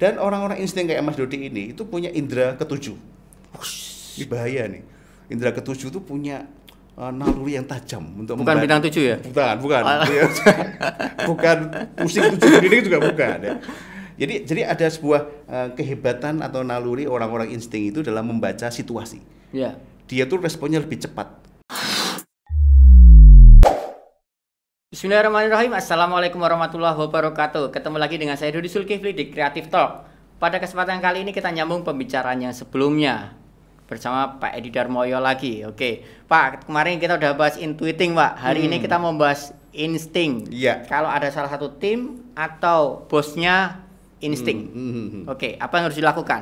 Dan orang-orang insting kayak Mas Dodi ini itu punya indera ketujuh. ini bahaya nih. Indera ketujuh itu punya uh, naluri yang tajam untuk bukan membantu. bintang tujuh ya bukan bukan ah. iya. bukan pusing tujuh ini juga bukan ya. jadi jadi ada sebuah uh, kehebatan atau naluri orang-orang insting itu dalam membaca situasi yeah. dia tuh responnya lebih cepat Bismillahirrahmanirrahim Assalamualaikum warahmatullahi wabarakatuh Ketemu lagi dengan saya Dodi Sulkifli di Creative Talk Pada kesempatan kali ini kita nyambung pembicaraan yang sebelumnya Bersama Pak Edi Darmoyo lagi Oke Pak kemarin kita udah bahas intuiting Pak Hari hmm. ini kita mau bahas insting Iya Kalau ada salah satu tim atau bosnya insting hmm. hmm, hmm, hmm. Oke apa yang harus dilakukan?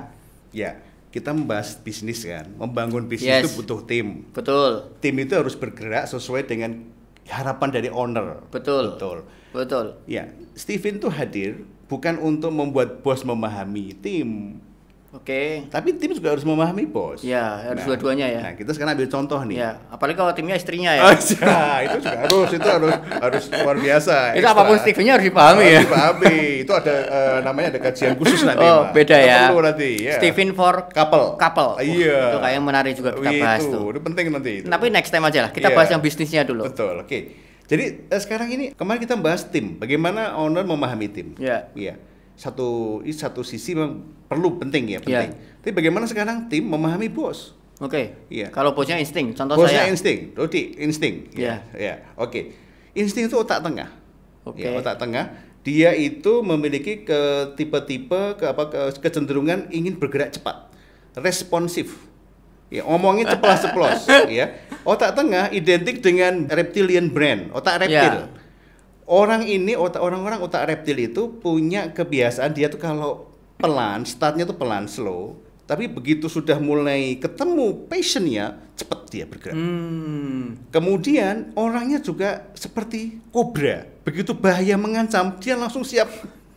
Iya kita membahas bisnis kan, membangun bisnis yes. itu butuh tim. Betul. Tim itu harus bergerak sesuai dengan harapan dari owner. Betul. Betul. Betul. Ya, Steven tuh hadir bukan untuk membuat bos memahami tim, Oke. Okay. Tapi tim juga harus memahami bos. Ya, harus nah, dua-duanya ya. Nah, kita sekarang ambil contoh nih. Ya, apalagi kalau timnya istrinya ya. Oh, ya, itu juga harus, itu harus harus luar biasa. Itu extra. apapun steven harus dipahami harus ya. Dipahami. itu ada uh, namanya ada kajian khusus nanti. Oh, ma. beda ya. Perlu nanti. Ya. Steven for couple. Couple. Ah, iya. Itu kayak yang menarik juga kita itu, bahas tuh. Itu penting nanti. Itu. Tapi next time aja lah. Kita yeah. bahas yang bisnisnya dulu. Betul. Oke. Okay. Jadi eh, sekarang ini kemarin kita bahas tim. Bagaimana owner memahami tim? Iya. Iya satu satu sisi memang perlu penting ya penting. Yeah. Tapi bagaimana sekarang tim memahami bos? Oke. Okay. Iya. Yeah. Kalau bosnya insting, contoh bosnya saya. Bosnya insting, Rodi, insting. Iya. Yeah. Iya. Yeah. Oke. Okay. Insting itu otak tengah. Oke. Okay. Iya, yeah, otak tengah. Dia itu memiliki ke tipe-tipe ke apa ke, kecenderungan ingin bergerak cepat, responsif. Ya, omongnya ceplos-ceplos, ya. Otak tengah identik dengan reptilian brain, otak reptil. Yeah orang ini otak orang-orang otak reptil itu punya kebiasaan dia tuh kalau pelan, startnya tuh pelan slow, tapi begitu sudah mulai ketemu passionnya cepat dia bergerak. Hmm. Kemudian orangnya juga seperti kobra, begitu bahaya mengancam dia langsung siap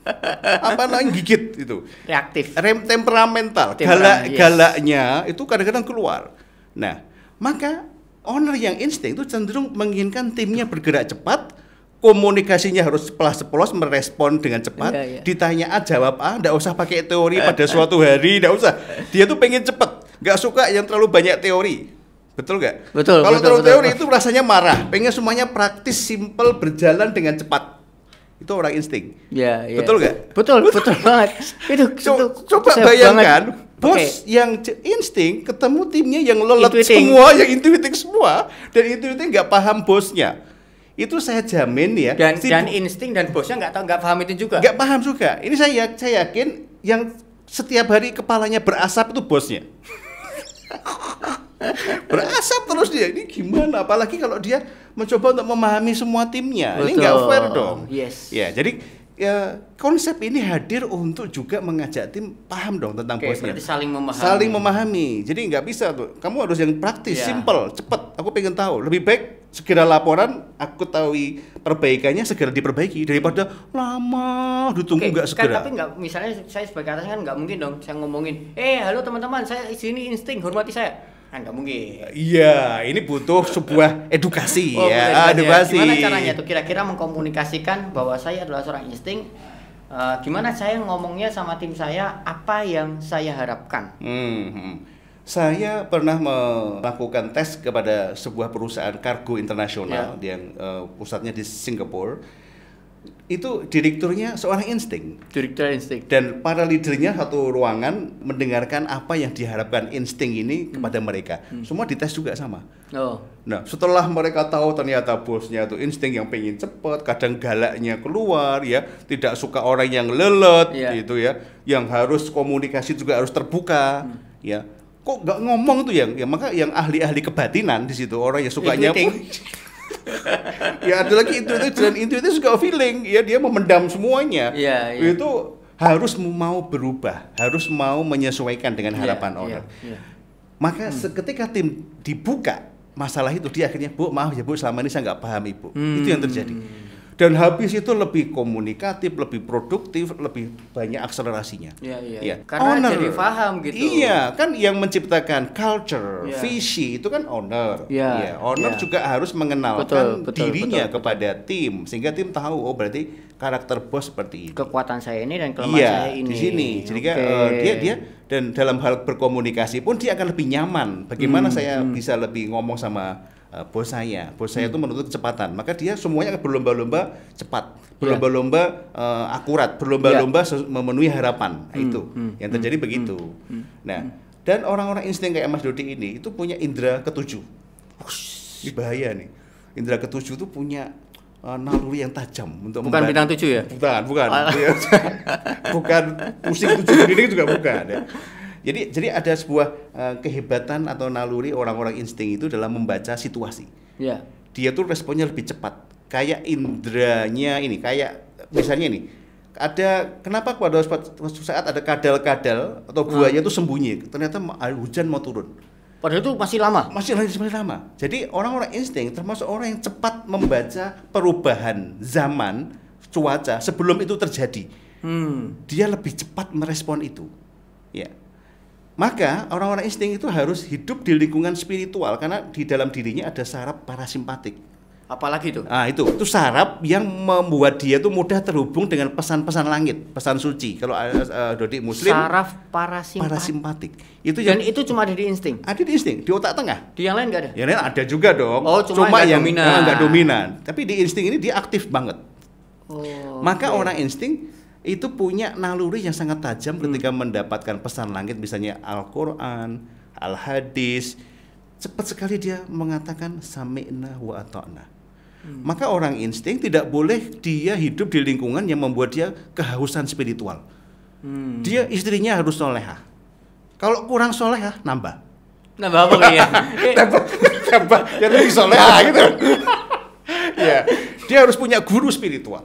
apa namanya gigit itu. Reaktif. Rem temperamental, galak yes. galaknya itu kadang-kadang keluar. Nah, maka owner yang insting itu cenderung menginginkan timnya bergerak cepat komunikasinya harus sepelas-sepelos merespon dengan cepat. Yeah, yeah. Ditanya A ah, jawab A, ah, ndak usah pakai teori pada suatu hari, ndak usah. Dia tuh pengen cepet, nggak suka yang terlalu banyak teori. Betul nggak? Betul. Kalau terlalu teori betul. itu rasanya marah. Pengen semuanya praktis, simple, berjalan dengan cepat. Itu orang insting. yeah, yeah. Betul nggak? Betul, betul, betul banget. Itu, itu coba bayangkan banget. bos okay. yang insting ketemu timnya yang lelet semua, yang intuiting semua dan intuiting nggak paham bosnya itu saya jamin ya dan si dan insting dan bosnya nggak tahu nggak paham itu juga nggak paham juga ini saya ya, saya yakin yang setiap hari kepalanya berasap itu bosnya berasap terus dia ini gimana apalagi kalau dia mencoba untuk memahami semua timnya Betul. ini nggak fair dong yes ya jadi ya, konsep ini hadir untuk juga mengajak tim paham dong tentang okay, bosnya. saling memahami. Saling memahami. Jadi nggak bisa tuh. Kamu harus yang praktis, yeah. simple, cepat. Aku pengen tahu. Lebih baik segera laporan, aku tahu perbaikannya segera diperbaiki daripada lama ditunggu nggak kan, segera. Kan, tapi nggak misalnya saya sebagai atasan kan nggak mungkin dong saya ngomongin, eh halo teman-teman, saya sini insting hormati saya Enggak ah, mungkin. Iya, ini butuh sebuah edukasi oh, ya, edukasi. Gimana caranya tuh kira-kira mengkomunikasikan bahwa saya adalah seorang insting Uh, gimana saya ngomongnya sama tim saya apa yang saya harapkan? Hmm, saya pernah melakukan tes kepada sebuah perusahaan kargo internasional yeah. yang uh, pusatnya di Singapura itu direkturnya seorang insting. Direktur insting. Dan para leadernya satu ruangan mendengarkan apa yang diharapkan insting ini hmm. kepada mereka. Hmm. Semua dites juga sama. Oh. Nah, setelah mereka tahu ternyata bosnya itu insting yang pengen cepat, kadang galaknya keluar ya, tidak suka orang yang lelet yeah. gitu ya, yang harus komunikasi juga harus terbuka hmm. ya. Kok nggak ngomong tuh yang ya maka yang ahli-ahli kebatinan di situ orang yang sukanya ya ada lagi itu dan itu suka feeling ya dia memendam semuanya ya, ya. itu harus mau berubah harus mau menyesuaikan dengan iya, harapan ya, orang ya, ya. maka hmm. ketika tim dibuka masalah itu dia akhirnya bu maaf ya bu selama ini saya nggak paham ibu hmm. itu yang terjadi dan habis itu lebih komunikatif, lebih produktif, lebih banyak akselerasinya. Iya, iya. Ya. Karena owner. jadi paham gitu. Iya, kan yang menciptakan culture, ya. visi itu kan owner. Iya. Ya, owner ya. juga harus mengenalkan betul, betul, dirinya betul, betul. kepada tim sehingga tim tahu oh berarti karakter bos seperti ini. Kekuatan saya ini dan kelemahan ya, saya ini. di sini. Jadi okay. uh, eh, dia dia dan dalam hal berkomunikasi pun dia akan lebih nyaman. Bagaimana hmm, saya hmm. bisa lebih ngomong sama uh, bos saya. Bos saya itu hmm. menuntut kecepatan. Maka dia semuanya berlomba-lomba cepat, ya. berlomba-lomba uh, akurat, berlomba-lomba ya. memenuhi harapan. Nah, hmm. Itu hmm. yang hmm, terjadi hmm. begitu. Hmm. hmm nah, dan orang-orang insting kayak Mas Dodi ini itu punya indera ketujuh. Ush, bahaya nih. Indera ketujuh itu punya uh, naluri yang tajam untuk bukan bintang tujuh ya bukan bukan ah. bukan pusing tujuh ini juga bukan ya. Jadi jadi ada sebuah uh, kehebatan atau naluri orang-orang insting itu dalam membaca situasi. Yeah. Dia tuh responnya lebih cepat. Kayak indranya ini, kayak misalnya ini ada kenapa pada suatu saat ada kadal-kadal atau ah. buaya itu nah. sembunyi ternyata hujan mau turun Padahal itu masih lama. Masih lama, masih lama. Jadi orang-orang insting termasuk orang yang cepat membaca perubahan zaman cuaca sebelum itu terjadi. Hmm. Dia lebih cepat merespon itu. Ya. Maka orang-orang insting itu harus hidup di lingkungan spiritual karena di dalam dirinya ada saraf parasimpatik. Apalagi itu? Ah itu, itu saraf yang membuat dia itu mudah terhubung dengan pesan-pesan langit, pesan suci. Kalau uh, Dodi Muslim. Saraf parasimpatik. Parasimpatik. Itu Dan itu cuma ada di insting. Ada ah, di insting, di otak tengah. Di yang lain nggak ada? Yang lain ada juga dong. Oh, cuma, cuma yang dominan. Nah, dominan. Tapi di insting ini dia aktif banget. Oh, Maka okay. orang insting itu punya naluri yang sangat tajam hmm. ketika mendapatkan pesan langit misalnya Al-Qur'an, Al-Hadis. Cepat sekali dia mengatakan sami'na wa ata'na. Hmm. Maka orang insting tidak boleh dia hidup di lingkungan yang membuat dia kehausan spiritual. Hmm. Dia istrinya harus solehah. Kalau kurang solehah, nambah. Nambah apa ya? nambah, nambah. Jadi solehah gitu. ya, dia harus punya guru spiritual.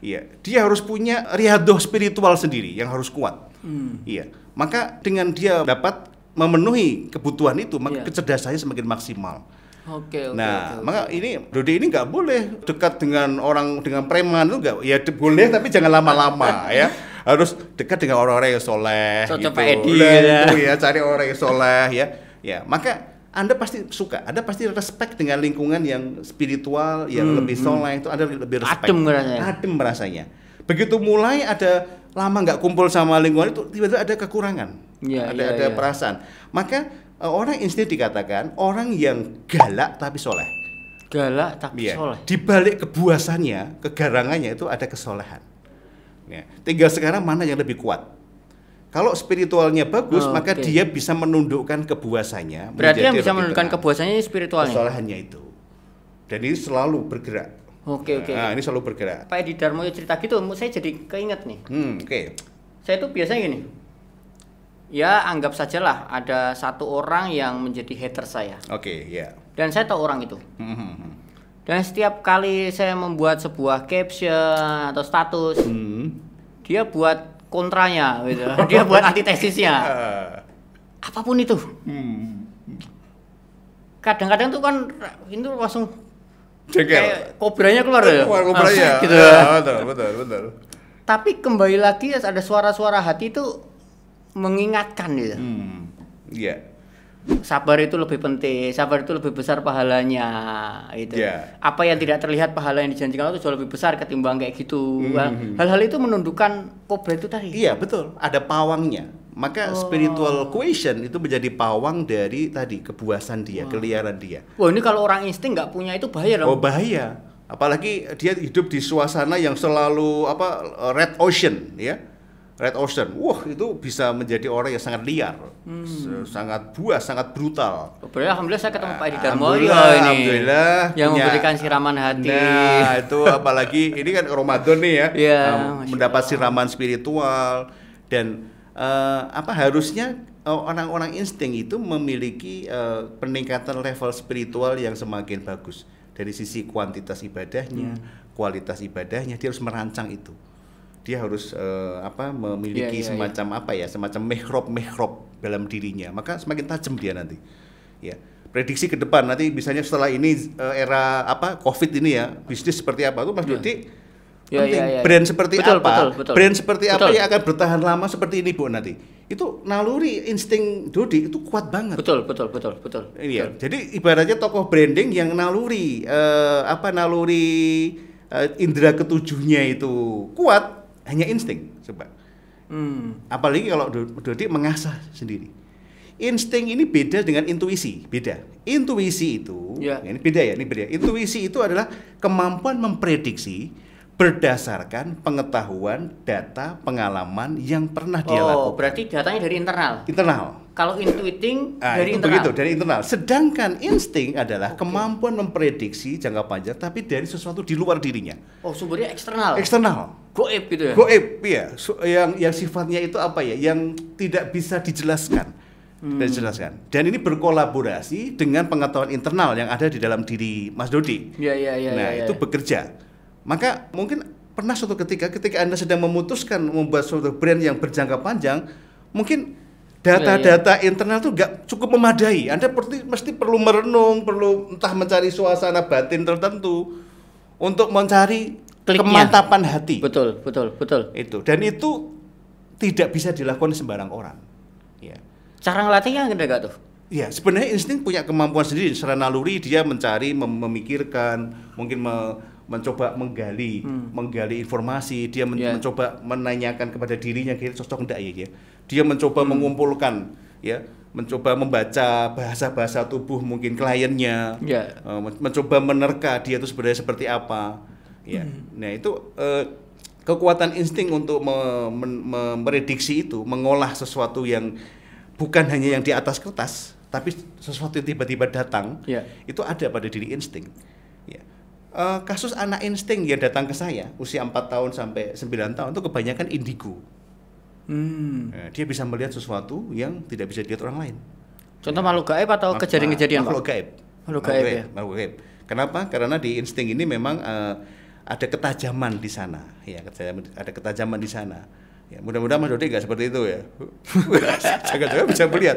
Iya, dia harus punya riadoh spiritual sendiri yang harus kuat. Hmm. Iya, maka dengan dia dapat memenuhi kebutuhan itu, maka yeah. kecerdasannya semakin maksimal. Oke, okay, oke. Okay, nah, okay, okay. maka ini Dodi ini nggak boleh dekat dengan orang dengan preman itu nggak, ya boleh tapi jangan lama-lama ya. Harus dekat dengan orang-orang yang soleh. Cocok gitu. Pak Edi ya. ya. cari orang yang soleh ya. Ya, maka anda pasti suka, Anda pasti respect dengan lingkungan yang spiritual, yang hmm, lebih hmm. soleh hmm. itu Anda lebih respect. Adem rasanya. Adem rasanya. Begitu mulai ada lama nggak kumpul sama lingkungan itu tiba-tiba ada kekurangan. Ya, ada ya, ada ya. perasaan. Maka e, orang insti dikatakan orang yang galak tapi soleh. Galak tapi ya. soleh. Di balik kebuasannya, kegarangannya itu ada kesolehan. Ya. Tinggal sekarang mana yang lebih kuat kalau spiritualnya bagus, oh, maka okay. dia bisa menundukkan kebuasannya. Berarti yang bisa menundukkan kebuasannya spiritualnya. Kesalahannya itu. Dan ini selalu bergerak. Oke okay, oke. Okay. Nah, ini selalu bergerak. Pak Edi Darmo ya, cerita gitu, saya jadi keinget nih. Hmm, oke. Okay. Saya tuh biasanya gini. Ya anggap sajalah ada satu orang yang menjadi hater saya. Oke, okay, ya. Yeah. Dan saya tahu orang itu. Mm Dan setiap kali saya membuat sebuah caption atau status, mm. dia buat kontranya gitu. Dia buat antitesisnya. Apapun itu. Hmm. Kadang-kadang tuh kan itu langsung Jengkel. Kayak kobranya keluar ya. Keluar kobranya. gitu. Ya, betul, betul, betul. Tapi kembali lagi ya, ada suara-suara hati itu mengingatkan gitu. Hmm. Yeah sabar itu lebih penting sabar itu lebih besar pahalanya itu yeah. apa yang tidak terlihat pahala yang dijanjikan itu jauh lebih besar ketimbang kayak gitu mm-hmm. hal-hal itu menundukkan kobra itu tadi iya betul ada pawangnya maka oh. spiritual question itu menjadi pawang dari tadi kepuasan dia wow. keliaran dia wah ini kalau orang insting nggak punya itu bahaya dong oh bahaya apalagi dia hidup di suasana yang selalu apa red ocean ya Red Ocean, wah itu bisa menjadi orang yang sangat liar, hmm. sangat buas, sangat brutal. Alhamdulillah, alhamdulillah saya ketemu Pak Edi Darmoyo ini, iya, alhamdulillah yang punya, memberikan siraman hati. Nah itu apalagi ini kan Ramadan nih ya, ya um, mendapat siraman spiritual dan uh, apa harusnya eh, orang-orang insting itu memiliki uh, peningkatan level spiritual yang semakin bagus dari sisi kuantitas ibadahnya, hmm. kualitas ibadahnya, dia harus merancang itu dia harus uh, apa memiliki yeah, yeah, iya. semacam yeah. apa ya semacam mehrob mehrob dalam dirinya maka semakin tajam dia nanti ya prediksi ke depan nanti misalnya setelah ini uh, era apa covid ini ya bisnis seperti apa tuh mas yeah. Dodi yeah, iya, penting yeah, yeah, brand seperti betul, apa betul, betul. brand seperti betul. apa yang akan bertahan lama seperti ini bu nanti itu naluri insting Dodi itu kuat banget. Betul, betul, betul, betul. Iya. Jadi ibaratnya tokoh branding yang naluri uh, apa naluri indera ketujuhnya itu kuat, hanya insting coba hmm. apalagi kalau Dodi mengasah sendiri insting ini beda dengan intuisi beda intuisi itu ya. ini beda ya ini beda intuisi itu adalah kemampuan memprediksi berdasarkan pengetahuan, data, pengalaman yang pernah dia oh, lakukan. berarti datanya dari internal. Internal. Kalau intuiting nah, dari itu internal. Begitu, dari internal. Sedangkan insting adalah okay. kemampuan memprediksi jangka panjang tapi dari sesuatu di luar dirinya. Oh, sumbernya eksternal. Eksternal. Goib gitu ya. Goib, ya. So, yang yang sifatnya itu apa ya? Yang tidak bisa dijelaskan. Hmm. dijelaskan. Dan ini berkolaborasi dengan pengetahuan internal yang ada di dalam diri Mas Dodi. Iya, iya, iya. Nah, ya, ya. itu iya. bekerja maka mungkin pernah suatu ketika ketika Anda sedang memutuskan membuat suatu brand yang berjangka panjang, mungkin data-data iya, iya. internal itu gak cukup memadai. Anda perti, mesti perlu merenung, perlu entah mencari suasana batin tertentu untuk mencari Kliknya. kemantapan hati. Betul, betul, betul. Itu dan itu tidak bisa dilakukan sembarang orang. Ya. Cara ngelatihnya ada gak tuh? Ya, sebenarnya insting punya kemampuan sendiri secara naluri dia mencari, mem memikirkan, mungkin me mencoba menggali hmm. menggali informasi dia men yeah. mencoba menanyakan kepada dirinya kira cocok enggak ya, ya dia mencoba hmm. mengumpulkan ya mencoba membaca bahasa-bahasa tubuh mungkin kliennya yeah. Ya. mencoba menerka dia itu sebenarnya seperti apa ya hmm. nah itu uh, kekuatan insting untuk me me me memprediksi itu mengolah sesuatu yang bukan hanya yang di atas kertas tapi sesuatu yang tiba-tiba datang yeah. itu ada pada diri insting uh, kasus anak insting yang datang ke saya usia 4 tahun sampai 9 tahun itu kebanyakan indigo. Hmm. Nah, dia bisa melihat sesuatu yang tidak bisa dilihat orang lain. Contoh makhluk gaib atau kejadian-kejadian makhluk gaib. Makhluk gaib, gaib ya. Makhluk gaib. Kenapa? Karena di insting ini memang uh, ada ketajaman di sana, ya ketajaman, ada ketajaman di sana. Ya, mudah-mudahan Mas Dodi nggak seperti itu ya. Jangan-jangan bisa melihat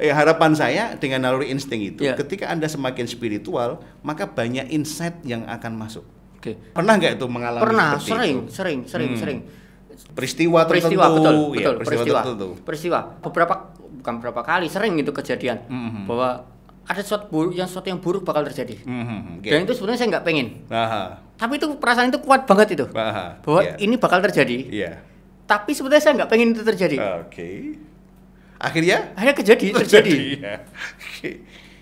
eh, harapan saya dengan naluri insting itu, yeah. ketika Anda semakin spiritual, maka banyak insight yang akan masuk. Oke. Okay. Pernah nggak itu mengalami Pernah, sering, itu? sering, sering, hmm. sering. Peristiwa, peristiwa betul, iya, betul, ya, peristiwa, peristiwa tertentu. Peristiwa. Beberapa bukan beberapa kali sering itu kejadian mm -hmm. bahwa ada sesuatu buruk yang sesuatu yang buruk bakal terjadi. Mm -hmm, okay. Dan itu sebenarnya saya nggak pengen. Aha. Tapi itu perasaan itu kuat banget itu. Aha. Bahwa yeah. ini bakal terjadi. Yeah. Tapi sebenarnya saya nggak pengen itu terjadi. Oke. Okay akhirnya akhirnya terjadi terjadi, terjadi ya.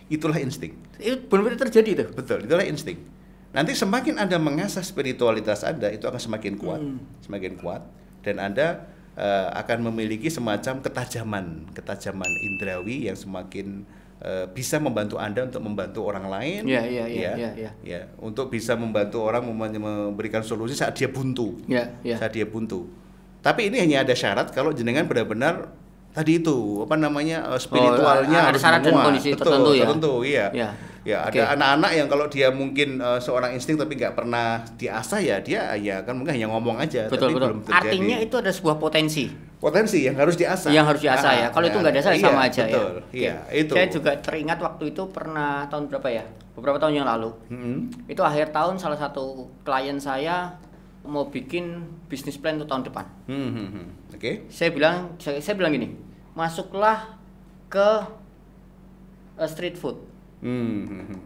itulah insting itu benar-benar terjadi tuh betul itulah insting nanti semakin anda mengasah spiritualitas anda itu akan semakin kuat hmm. semakin kuat dan anda uh, akan memiliki semacam ketajaman ketajaman indrawi yang semakin Uh, bisa membantu anda untuk membantu orang lain, ya, ya, ya, ya. ya, ya. untuk bisa membantu orang memberikan solusi saat dia buntu, ya, ya. saat dia buntu. Tapi ini hanya ada syarat kalau jenengan benar-benar tadi itu apa namanya eh, oh, spiritualnya oh, ada syarat dan kondisi betul, tertentu ya tertentu iya ya, ya ada anak-anak yang kalau dia mungkin uh, seorang insting tapi nggak pernah diasah ya dia ya kan mungkin hanya ngomong aja betul, tapi betul. belum terjadi artinya itu ada sebuah potensi potensi yang harus diasah yang harus diasah ya. ah, ah ya kalau ya, itu nggak diasah ya iya, sama aja ya. betul, ya iya, okay. itu saya juga teringat waktu itu pernah tahun berapa ya beberapa tahun yang lalu hmm. itu akhir tahun salah satu klien saya mau bikin bisnis plan untuk tahun depan hmm, hmm, hmm. oke okay. saya bilang saya, saya bilang gini masuklah ke uh, street food. Hmm, hmm, hmm.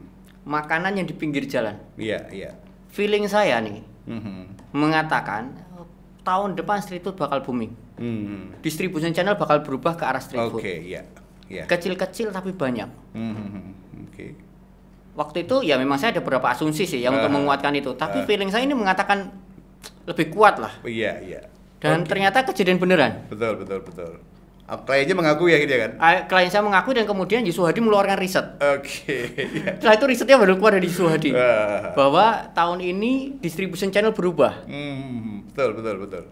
Makanan yang di pinggir jalan. Iya, yeah, iya. Yeah. Feeling saya nih mm-hmm. mengatakan tahun depan street food bakal booming. Mm-hmm. Distribusi channel bakal berubah ke arah street okay, food. Oke, yeah, iya. Yeah. Kecil-kecil tapi banyak. Mm-hmm. Oke. Okay. Waktu itu ya memang saya ada beberapa asumsi sih yang uh, untuk ah, menguatkan itu, tapi uh, feeling saya ini mengatakan lebih kuat lah. Iya, iya. Dan okay. ternyata kejadian beneran. Betul, betul, betul Kliennya mengaku ya gitu ya kan? Eh, klien saya mengaku dan kemudian Yusuf Hadi mengeluarkan riset. Oke. Okay. Iya. Setelah itu risetnya baru keluar dari Yusuf Hadi ah. bahwa tahun ini distribution channel berubah. Hmm, betul betul betul.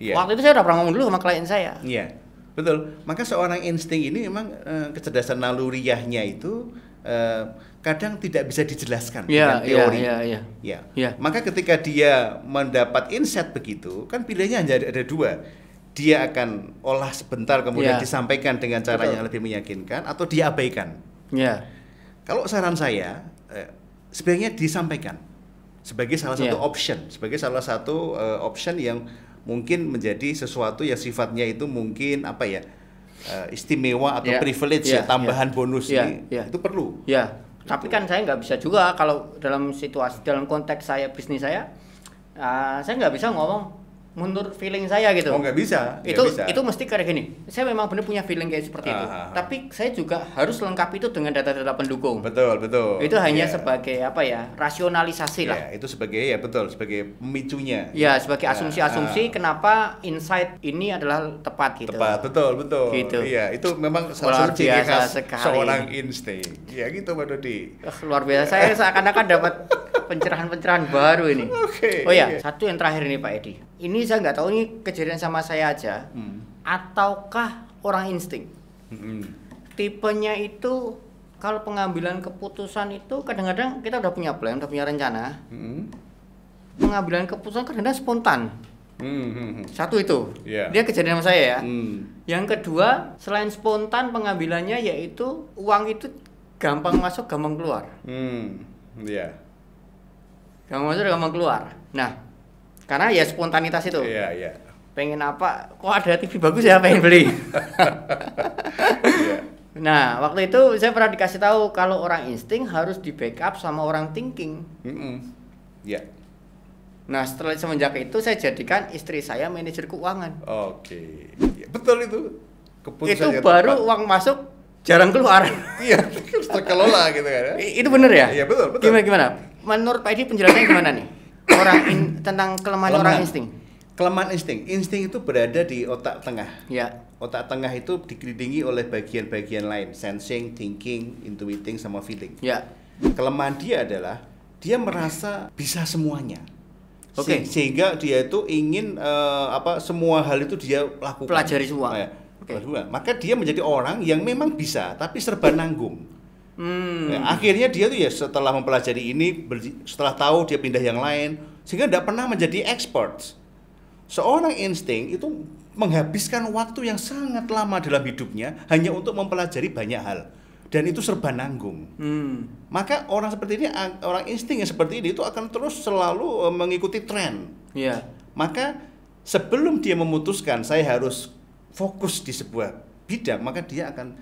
Yeah. Waktu itu saya udah pernah ngomong dulu sama klien saya. Iya. Yeah. Betul. Maka seorang insting ini memang eh, kecerdasan naluriahnya itu eh, kadang tidak bisa dijelaskan yeah, dengan iya, teori. Iya, iya, iya, iya. Maka ketika dia mendapat insight begitu, kan pilihannya hanya ada dua dia akan olah sebentar kemudian yeah. disampaikan dengan cara Betul. yang lebih meyakinkan atau diabaikan. Yeah. Kalau saran saya eh, sebaiknya disampaikan sebagai salah satu yeah. option, sebagai salah satu uh, option yang mungkin menjadi sesuatu yang sifatnya itu mungkin apa ya uh, istimewa atau yeah. privilege yeah. ya tambahan yeah. bonus yeah. Ini, yeah. itu perlu. Ya. Yeah. Gitu. Tapi kan saya nggak bisa juga kalau dalam situasi dalam konteks saya bisnis saya, uh, saya nggak bisa ngomong mundur feeling saya gitu. Oh nggak bisa. Gak itu bisa. itu mesti kayak gini. Saya memang benar punya feeling kayak seperti -huh. itu. Ah, ah, ah. Tapi saya juga harus lengkap itu dengan data-data pendukung. Betul betul. Itu hanya yeah. sebagai apa ya rasionalisasi yeah, lah. Iya, itu sebagai ya betul sebagai pemicunya. Ya sebagai asumsi-asumsi -huh. kenapa insight ini adalah tepat gitu. Tepat betul betul. Gitu. Iya itu memang luar biasa khas sekali. Seorang insting. Iya gitu Pak Dodi. Luar biasa saya seakan-akan dapat pencerahan-pencerahan baru ini. Okay, oh ya, okay. satu yang terakhir ini Pak Edi. Ini saya nggak tahu ini kejadian sama saya aja, hmm. ataukah orang insting. Hmm. Tipenya itu kalau pengambilan keputusan itu kadang-kadang kita udah punya plan, udah punya rencana. Hmm. Pengambilan keputusan kadang-kadang spontan. hmm. hmm, hmm. Satu itu. Yeah. Dia kejadian sama saya ya. Hmm. Yang kedua, selain spontan pengambilannya yaitu uang itu gampang masuk, gampang keluar. Hmm. Yeah. Gampang masuk, gampang keluar. Nah, karena ya spontanitas itu. Iya, iya. Pengen apa? Kok ada TV bagus ya pengen beli. yeah. Nah, waktu itu saya pernah dikasih tahu kalau orang insting harus di backup sama orang thinking. Mm -mm. Ya. Yeah. Nah, setelah semenjak itu saya jadikan istri saya manajer keuangan. Oke. Okay. Ya, betul itu. Keputusan itu baru tepat. uang masuk jarang keluar. Iya, terkelola gitu kan. Ya? Itu bener ya? Iya, betul, betul. Gimana gimana? menurut Pak Edi penjelasannya gimana nih? Orang in, tentang kelemahan, kelemahan orang insting. Kelemahan insting. Insting itu berada di otak tengah. Ya. Otak tengah itu dikelilingi oleh bagian-bagian lain, sensing, thinking, intuiting sama feeling. Ya. Kelemahan dia adalah dia merasa bisa semuanya. Oke. Okay. sehingga dia itu ingin uh, apa semua hal itu dia lakukan. Pelajari semua. Oh, ya. Okay. Maka dia menjadi orang yang memang bisa tapi serba nanggung. Hmm. Nah, akhirnya dia tuh ya setelah mempelajari ini, setelah tahu dia pindah yang lain, sehingga tidak pernah menjadi expert. Seorang insting itu menghabiskan waktu yang sangat lama dalam hidupnya hanya untuk mempelajari banyak hal dan itu serba nanggung. Hmm. Maka orang seperti ini, orang insting yang seperti ini itu akan terus selalu e, mengikuti tren. Yeah. Maka sebelum dia memutuskan saya harus fokus di sebuah bidang, maka dia akan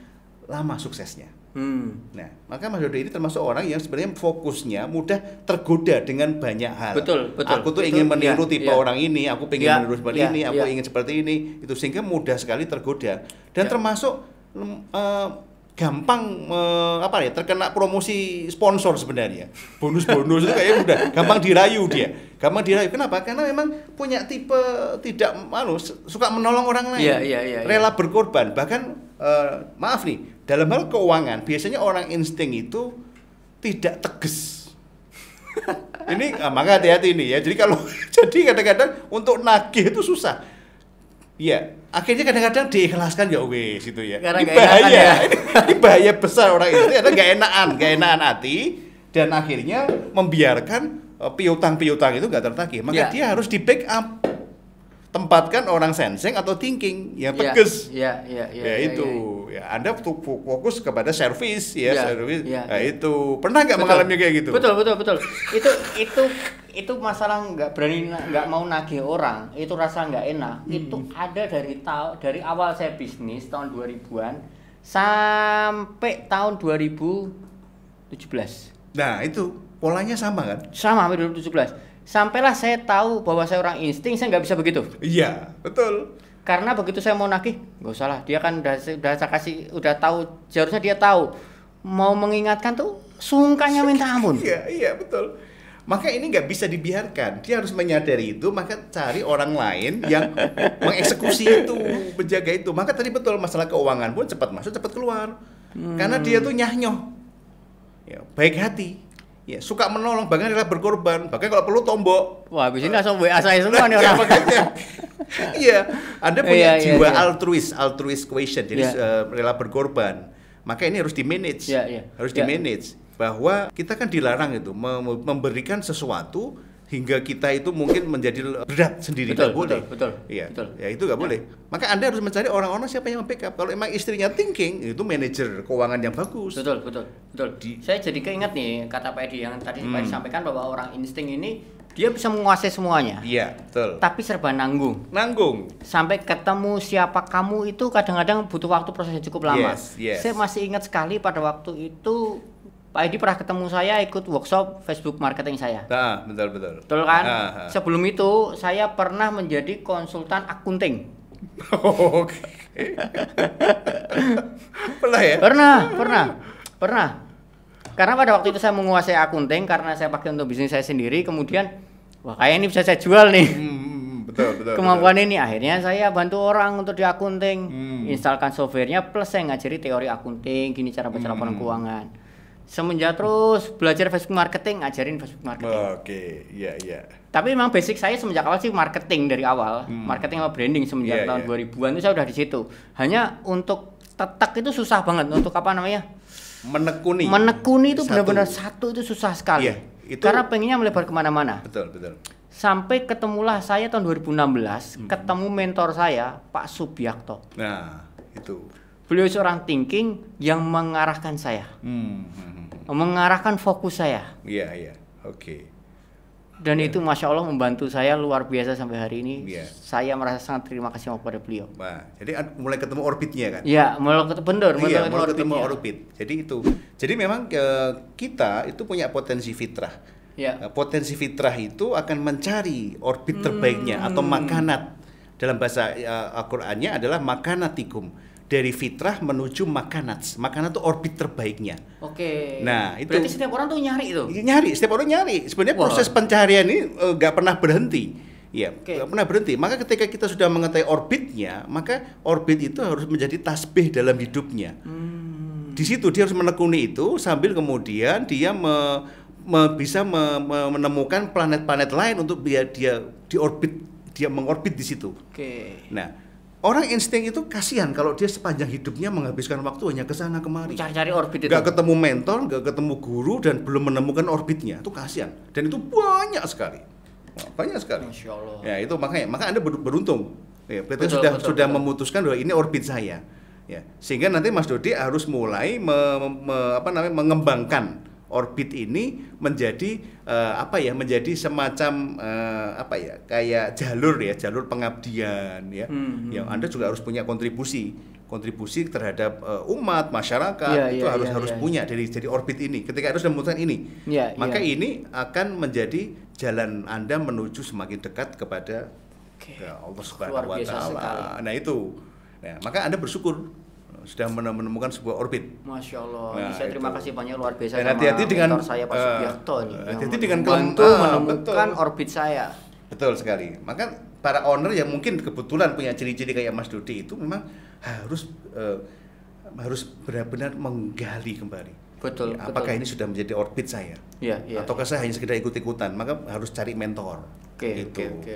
lama suksesnya. Hmm. Nah, maka Mas Dodo ini termasuk orang yang sebenarnya fokusnya mudah tergoda dengan banyak hal. Betul, betul. Aku tuh betul, ingin meniru ya, tipe ya. orang ini, aku ingin ya, meniru seperti ya, ini, aku ya. ingin seperti ini, itu sehingga mudah sekali tergoda dan ya. termasuk uh, gampang uh, apa ya terkena promosi sponsor sebenarnya. Bonus-bonus itu kayaknya mudah, gampang dirayu dia. Gampang dirayu. Kenapa? Karena memang punya tipe tidak malu, suka menolong orang lain. Ya, ya, ya, ya. Rela berkorban, bahkan uh, maaf nih dalam hal keuangan biasanya orang insting itu tidak tegas. ini ah, maka hati-hati ini ya. Jadi kalau jadi kadang-kadang untuk nagih itu susah. ya akhirnya kadang-kadang diikhlaskan ya wes itu ya. Karena ini bahaya, ya. ini, bahaya besar orang itu ada gak enakan, gak enakan hati dan akhirnya membiarkan eh, piutang-piutang itu gak tertagih. Maka ya. dia harus di backup tempatkan orang sensing atau thinking ya tegas. ya, ya, ya, ya, ya itu ya, ya. ya anda fokus kepada service ya, ya service ya, ya. Nah, itu pernah nggak mengalami kayak gitu betul betul betul itu itu itu masalah nggak berani nggak mau nagih orang itu rasa nggak enak hmm. itu ada dari tahu dari awal saya bisnis tahun 2000-an sampai tahun 2017 nah itu polanya sama kan sama sampai 2017 sampailah saya tahu bahwa saya orang insting saya nggak bisa begitu iya betul karena begitu saya mau nagih nggak usah lah dia kan udah udah saya kasih udah tahu seharusnya dia tahu mau mengingatkan tuh sungkanya minta ampun iya iya betul maka ini nggak bisa dibiarkan dia harus menyadari itu maka cari orang lain yang mengeksekusi itu menjaga itu maka tadi betul masalah keuangan pun cepat masuk cepat keluar hmm. karena dia tuh nyahnyoh ya, baik hati ya suka menolong bahkan rela berkorban bahkan kalau perlu tombok wah habis ini langsung WA saya semua nih orang iya, iya. iya anda punya yeah, iya, jiwa yeah, yeah. altruis altruis question jadi yeah. uh, rela berkorban maka ini harus di manage yeah, yeah. harus yeah. di manage bahwa kita kan dilarang itu memberikan sesuatu hingga kita itu mungkin menjadi berat sendiri betul, gak boleh betul iya betul. ya itu nggak ya. boleh maka anda harus mencari orang-orang siapa yang backup kalau emang istrinya thinking itu manajer keuangan yang bagus betul betul betul di, saya jadi keinget nih kata Pak Edi yang tadi hmm. Pak Edi hmm. sampaikan bahwa orang insting ini dia bisa menguasai semuanya. Iya, betul. Tapi serba nanggung. Nanggung. Sampai ketemu siapa kamu itu kadang-kadang butuh waktu prosesnya cukup lama. Yes, yes. Saya masih ingat sekali pada waktu itu Pak Edi pernah ketemu saya ikut workshop Facebook marketing saya. Nah, betul betul. Betul kan? Nah, nah. Sebelum itu saya pernah menjadi konsultan akunting. Oke. pernah ya? Pernah, pernah, pernah. Karena pada waktu itu saya menguasai akunting karena saya pakai untuk bisnis saya sendiri. Kemudian, wah kayak ini bisa saya jual nih. Hmm, hmm, hmm. betul, betul. Kemampuan betul. ini akhirnya saya bantu orang untuk di akunting, hmm. instalkan softwarenya, plus saya ngajari teori akunting, gini cara baca hmm. keuangan semenjak terus belajar Facebook marketing ngajarin Facebook marketing. Oke, okay. iya yeah, iya. Tapi memang basic saya semenjak awal sih marketing dari awal, hmm. marketing sama branding semenjak yeah, tahun yeah. 2000-an itu saya udah di situ. Hanya untuk tetek itu susah banget untuk apa namanya? Menekuni. Menekuni itu benar-benar satu. satu itu susah sekali. Yeah, itu... Karena pengennya melebar kemana-mana. Betul betul. Sampai ketemulah saya tahun 2016, hmm. ketemu mentor saya Pak Subiakto. Nah, itu. Beliau seorang thinking yang mengarahkan saya. Hmm, hmm mengarahkan fokus saya. Iya, yeah, iya. Yeah. Oke. Okay. Dan yeah. itu masya Allah membantu saya luar biasa sampai hari ini. Yeah. Saya merasa sangat terima kasih kepada beliau. Nah, jadi mulai ketemu orbitnya kan? Iya, mulai ketemu benar, mulai iya, ketemu, mulai ketemu orbit. Jadi itu, jadi memang uh, kita itu punya potensi fitrah. Iya. Yeah. Potensi fitrah itu akan mencari orbit hmm, terbaiknya atau hmm. makanat dalam bahasa uh, Al-Qur'annya adalah makanatikum dari fitrah menuju makanat. Makanat itu orbit terbaiknya. Oke. Nah, itu Berarti setiap orang tuh nyari itu. Iya, nyari, setiap orang nyari. Sebenarnya proses pencarian ini eh, nggak uh, pernah berhenti. Iya, okay. Gak pernah berhenti. Maka ketika kita sudah mengetahui orbitnya, maka orbit itu harus menjadi tasbih dalam hidupnya. Hmm. Di situ dia harus menekuni itu sambil kemudian dia me, me, bisa me, me, menemukan planet-planet lain untuk biar dia di orbit dia mengorbit di situ. Oke. Okay. Nah, orang insting itu kasihan kalau dia sepanjang hidupnya menghabiskan waktu hanya ke sana kemari. Cari-cari orbit itu. Gak ketemu mentor, gak ketemu guru dan belum menemukan orbitnya. Itu kasihan. Dan itu banyak sekali. Banyak sekali. Masya Allah. Ya, itu makanya maka Anda beruntung. Ya, betul, sudah betul, sudah betul. memutuskan bahwa ini orbit saya. Ya, sehingga nanti Mas Dodi harus mulai me, me, apa namanya mengembangkan orbit ini menjadi uh, apa ya menjadi semacam uh, apa ya kayak jalur ya jalur pengabdian ya hmm, hmm ya hmm. Anda juga harus punya kontribusi kontribusi terhadap uh, umat masyarakat ya, itu ya, harus ya, harus ya. ya. punya dari jadi orbit ini ketika harus memutuskan ini ya, maka ya. ini akan menjadi jalan Anda menuju semakin dekat kepada okay. ke Allah Subhanahu wa taala nah itu nah maka Anda bersyukur sudah menemukan sebuah orbit. Masya Allah. Nah, saya terima itu. kasih banyak luar biasa. Dan hati-hati dengan saya Pak uh, eh, Subiakto nih. Hati-hati dengan bantu menemukan betul. orbit saya. Betul sekali. Maka para owner yang mungkin kebetulan punya ciri-ciri kayak Mas Dodi itu memang harus uh, harus benar-benar menggali kembali Betul. Ya, apakah betul. ini sudah menjadi orbit saya? Ya, ya, Ataukah ya. saya hanya sekedar ikut-ikutan? Maka harus cari mentor. Oke, oke, gitu. oke,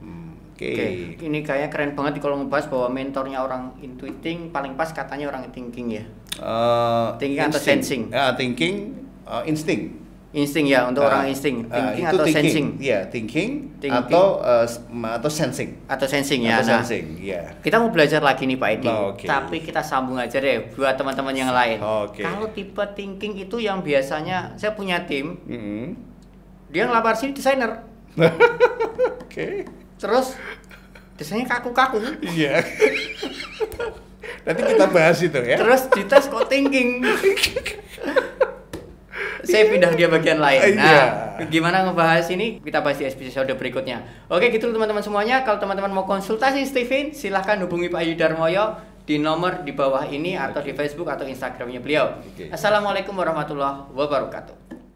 hmm, oke. Oke. Ini kayaknya keren banget kalau ngebahas bahwa mentornya orang intuiting paling pas katanya orang thinking ya. Uh, thinking atau sensing? Uh, thinking, uh, instinct insting ya untuk uh, orang insting ah, thinking uh, atau thinking. sensing ya thinking, thinking atau uh, atau sensing atau sensing ya atau nah, sensing ya kita mau belajar lagi nih Pak Edi oh, okay. tapi kita sambung aja deh buat teman-teman yang lain okay. kalau tipe thinking itu yang biasanya saya punya tim mm -hmm. dia ngelamar sini desainer oke okay. terus desainnya kaku-kaku iya -kaku. nanti kita bahas itu ya terus dites kok thinking saya pindah dia bagian lain. Iya. Nah, gimana ngebahas ini kita bahas di episode berikutnya. Oke, gitu teman-teman semuanya. Kalau teman-teman mau konsultasi Steven, silahkan hubungi Pak Yudarmoyo Moyo di nomor di bawah ini atau di Facebook atau Instagramnya beliau. Assalamualaikum warahmatullahi wabarakatuh.